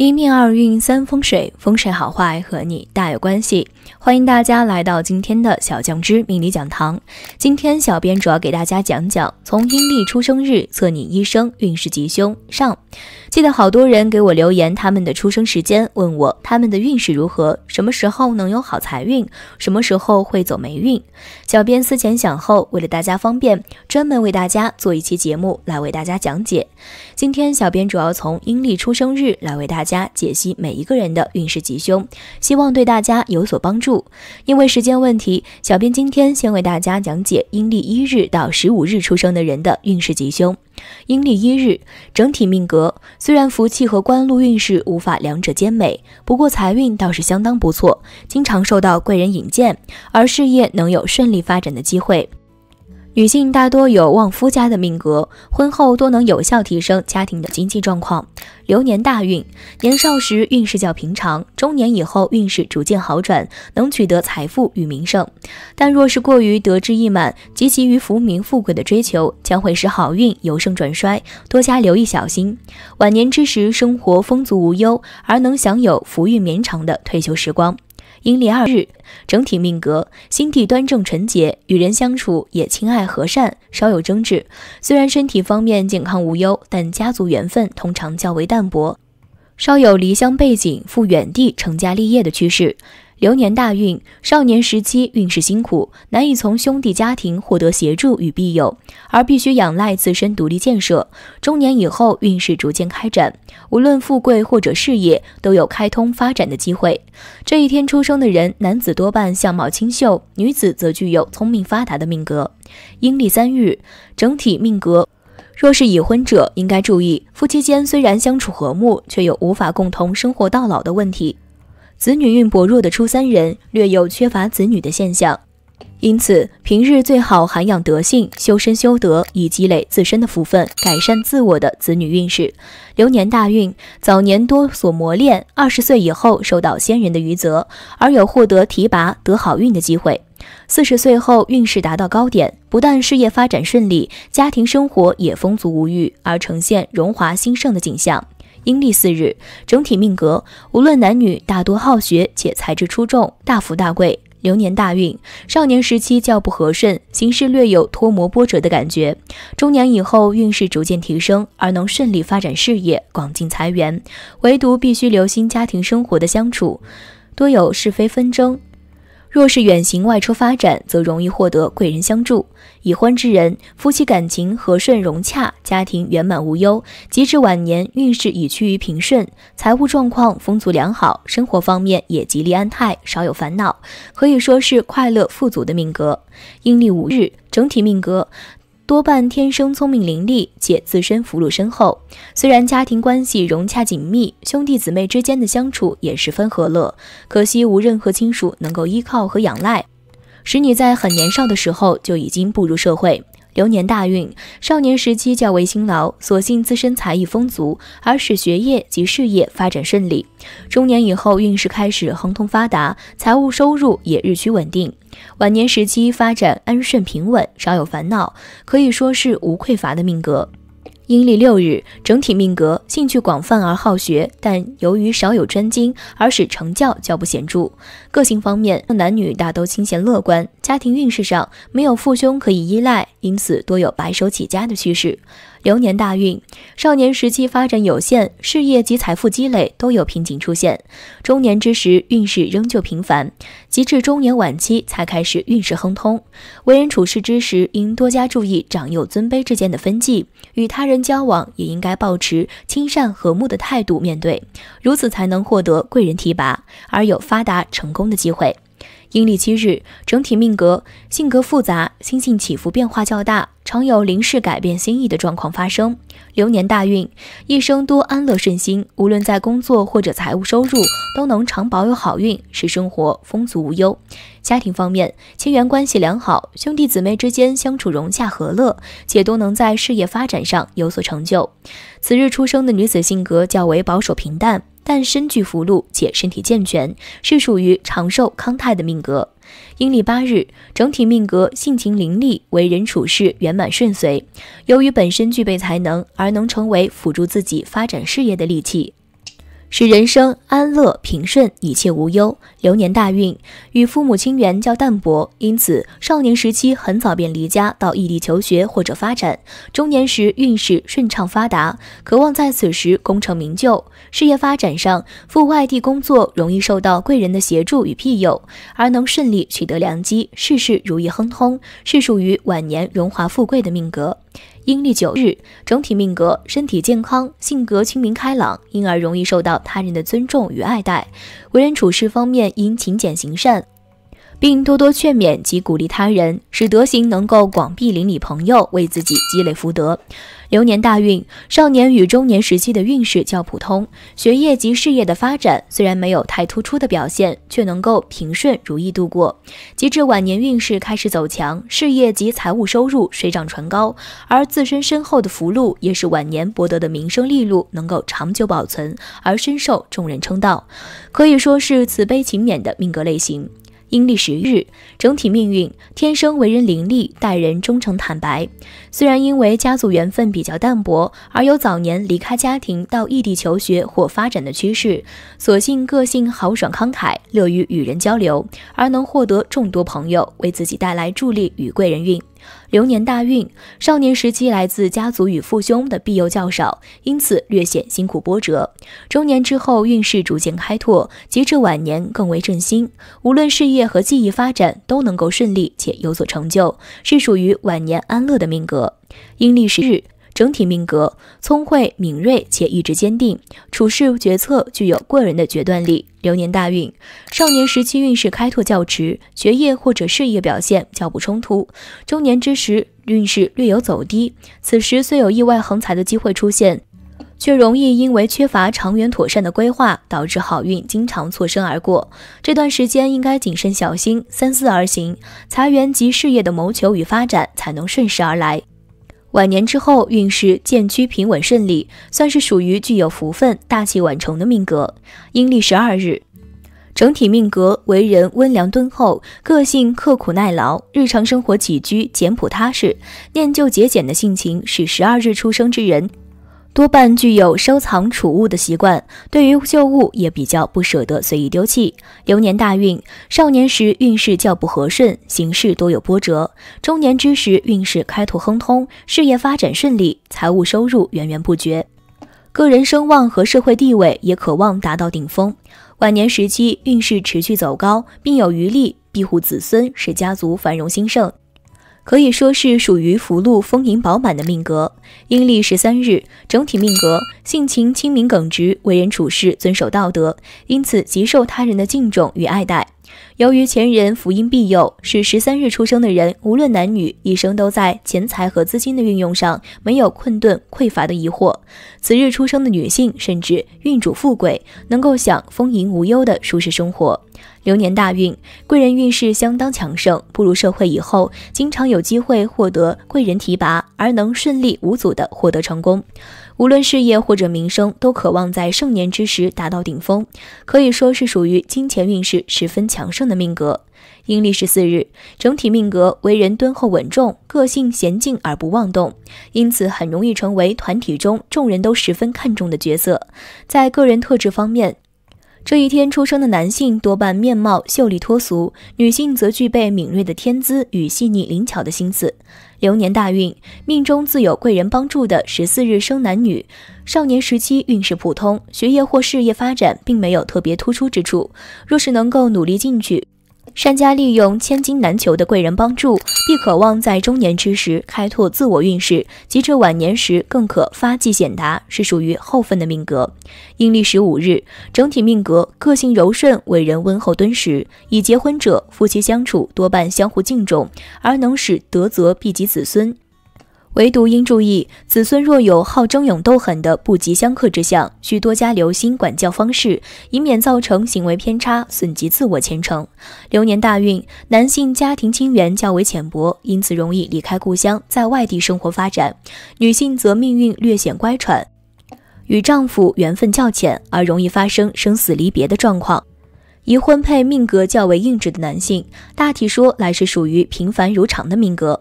一命二运三风水，风水好坏和你大有关系。欢迎大家来到今天的小将之命理讲堂。今天小编主要给大家讲讲从阴历出生日测你一生运势吉凶。上记得好多人给我留言，他们的出生时间，问我他们的运势如何，什么时候能有好财运，什么时候会走霉运。小编思前想后，为了大家方便，专门为大家做一期节目来为大家讲解。今天小编主要从阴历出生日来为大家。家解析每一个人的运势吉凶，希望对大家有所帮助。因为时间问题，小编今天先为大家讲解阴历一日到十五日出生的人的运势吉凶。阴历一日整体命格虽然福气和官禄运势无法两者兼美，不过财运倒是相当不错，经常受到贵人引荐，而事业能有顺利发展的机会。女性大多有旺夫家的命格，婚后多能有效提升家庭的经济状况。流年大运，年少时运势较平常，中年以后运势逐渐好转，能取得财富与名声。但若是过于得志意满，急急于福名富贵的追求，将会使好运由盛转衰，多加留意小心。晚年之时，生活丰足无忧，而能享有福运绵长的退休时光。阴历二日，整体命格心地端正纯洁，与人相处也亲爱和善，稍有争执。虽然身体方面健康无忧，但家族缘分通常较为淡薄。稍有离乡背景，赴远地成家立业的趋势。流年大运，少年时期运势辛苦，难以从兄弟家庭获得协助与庇佑，而必须仰赖自身独立建设。中年以后运势逐渐开展，无论富贵或者事业，都有开通发展的机会。这一天出生的人，男子多半相貌清秀，女子则具有聪明发达的命格。阴历三日，整体命格。若是已婚者，应该注意夫妻间虽然相处和睦，却又无法共同生活到老的问题。子女运薄弱的初三人，略有缺乏子女的现象，因此平日最好涵养德性，修身修德，以积累自身的福分，改善自我的子女运势。流年大运，早年多所磨练，二十岁以后受到先人的余泽，而有获得提拔得好运的机会。四十岁后运势达到高点，不但事业发展顺利，家庭生活也丰足无欲，而呈现荣华兴盛的景象。阴历四日，整体命格无论男女，大多好学且才智出众，大富大贵。流年大运，少年时期较不和顺，形势略有脱模波折的感觉。中年以后运势逐渐提升，而能顺利发展事业，广进财源。唯独必须留心家庭生活的相处，多有是非纷争。若是远行外出发展，则容易获得贵人相助；已婚之人，夫妻感情和顺融洽，家庭圆满无忧。即使晚年运势已趋于平顺，财务状况丰足良好，生活方面也吉利安泰，少有烦恼，可以说是快乐富足的命格。阴历五日，整体命格。多半天生聪明伶俐，且自身福禄深厚。虽然家庭关系融洽紧密，兄弟姊妹之间的相处也十分和乐，可惜无任何亲属能够依靠和仰赖，使你在很年少的时候就已经步入社会。流年大运，少年时期较为辛劳，所幸自身才艺丰足，而使学业及事业发展顺利。中年以后运势开始亨通发达，财务收入也日趋稳定。晚年时期发展安顺平稳，少有烦恼，可以说是无匮乏的命格。阴历六日，整体命格兴趣广泛而好学，但由于少有专精，而使成教较不显著。个性方面，男女大都清闲乐观。家庭运势上，没有父兄可以依赖，因此多有白手起家的趋势。流年大运，少年时期发展有限，事业及财富积累都有瓶颈出现。中年之时，运势仍旧平凡，及至中年晚期才开始运势亨通。为人处事之时，应多加注意长幼尊卑之间的分际，与他人交往也应该保持亲善和睦的态度面对，如此才能获得贵人提拔，而有发达成功的机会。阴历七日，整体命格性格复杂，心性起伏变化较大，常有临时改变心意的状况发生。流年大运，一生多安乐顺心，无论在工作或者财务收入，都能常保有好运，使生活丰足无忧。家庭方面，亲缘关系良好，兄弟姊妹之间相处融洽和乐，且都能在事业发展上有所成就。此日出生的女子性格较为保守平淡。但身具福禄，且身体健全，是属于长寿康泰的命格。阴历八日，整体命格性情凌厉，为人处事圆满顺遂。由于本身具备才能，而能成为辅助自己发展事业的利器。使人生安乐平顺，一切无忧。流年大运与父母亲缘较淡薄，因此少年时期很早便离家到异地求学或者发展。中年时运势顺畅发达，渴望在此时功成名就。事业发展上赴外地工作，容易受到贵人的协助与庇佑，而能顺利取得良机，事事如意亨通，是属于晚年荣华富贵的命格。阴历九日，整体命格身体健康，性格清明开朗，因而容易受到他人的尊重与爱戴。为人处事方面，应勤俭行善，并多多劝勉及鼓励他人，使德行能够广庇邻里朋友，为自己积累福德。流年大运，少年与中年时期的运势较普通，学业及事业的发展虽然没有太突出的表现，却能够平顺如意度过。及至晚年，运势开始走强，事业及财务收入水涨船高，而自身深厚的福禄也是晚年博得的名声利禄能够长久保存，而深受众人称道，可以说是慈悲勤勉的命格类型。阴历十日，整体命运天生为人伶俐，待人忠诚坦白。虽然因为家族缘分比较淡薄，而有早年离开家庭到异地求学或发展的趋势，所幸个性豪爽慷慨，乐于与人交流，而能获得众多朋友，为自己带来助力与贵人运。流年大运，少年时期来自家族与父兄的庇佑较少，因此略显辛苦波折。中年之后，运势逐渐开拓，及至晚年更为振兴。无论事业和技艺发展，都能够顺利且有所成就，是属于晚年安乐的命格。阴历十日。整体命格聪慧敏锐且意志坚定，处事决策具有过人的决断力。流年大运，少年时期运势开拓较迟，学业或者事业表现较不冲突。中年之时运势略有走低，此时虽有意外横财的机会出现，却容易因为缺乏长远妥善的规划，导致好运经常错身而过。这段时间应该谨慎小心，三思而行，财源及事业的谋求与发展才能顺势而来。晚年之后运势渐趋平稳顺利，算是属于具有福分、大器晚成的命格。阴历十二日，整体命格为人温良敦厚，个性刻苦耐劳，日常生活起居简朴踏实，念旧节俭的性情是十二日出生之人。多半具有收藏储物的习惯，对于旧物也比较不舍得随意丢弃。流年大运，少年时运势较不和顺，行事多有波折；中年之时运势开拓亨通，事业发展顺利，财务收入源源不绝，个人声望和社会地位也渴望达到顶峰；晚年时期运势持续走高，并有余力庇护子孙，使家族繁荣兴盛。可以说是属于福禄丰盈饱满的命格。阴历十三日，整体命格性情清明耿直，为人处事遵守道德，因此极受他人的敬重与爱戴。由于前人福荫庇佑，使十三日出生的人，无论男女，一生都在钱财和资金的运用上没有困顿匮乏的疑惑。此日出生的女性，甚至运主富贵，能够享丰盈无忧的舒适生活。流年大运，贵人运势相当强盛。步入社会以后，经常有机会获得贵人提拔，而能顺利无阻地获得成功。无论事业或者名声，都渴望在盛年之时达到顶峰，可以说是属于金钱运势十分强盛的命格。阴历十四日，整体命格为人敦厚稳重，个性娴静而不妄动，因此很容易成为团体中众人都十分看重的角色。在个人特质方面，这一天出生的男性多半面貌秀丽脱俗，女性则具备敏锐的天资与细腻灵巧的心思。流年大运，命中自有贵人帮助的十四日生男女，少年时期运势普通，学业或事业发展并没有特别突出之处。若是能够努力进取。善加利用千金难求的贵人帮助，必渴望在中年之时开拓自我运势，及至晚年时更可发迹显达，是属于后分的命格。阴历十五日，整体命格个性柔顺，为人温厚敦实。已结婚者夫妻相处多半相互敬重，而能使德泽必及子孙。唯独应注意，子孙若有好争勇斗狠的不及相克之相，需多加留心管教方式，以免造成行为偏差，损及自我前程。流年大运，男性家庭亲缘较为浅薄，因此容易离开故乡，在外地生活发展；女性则命运略显乖舛，与丈夫缘分较浅，而容易发生生死离别的状况。宜婚配命格较为硬直的男性，大体说来是属于平凡如常的命格。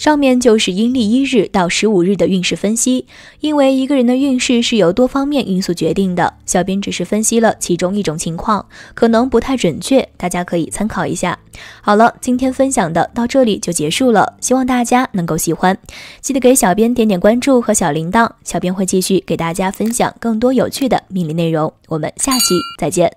上面就是阴历一日到十五日的运势分析，因为一个人的运势是由多方面因素决定的，小编只是分析了其中一种情况，可能不太准确，大家可以参考一下。好了，今天分享的到这里就结束了，希望大家能够喜欢，记得给小编点点关注和小铃铛，小编会继续给大家分享更多有趣的命理内容。我们下期再见。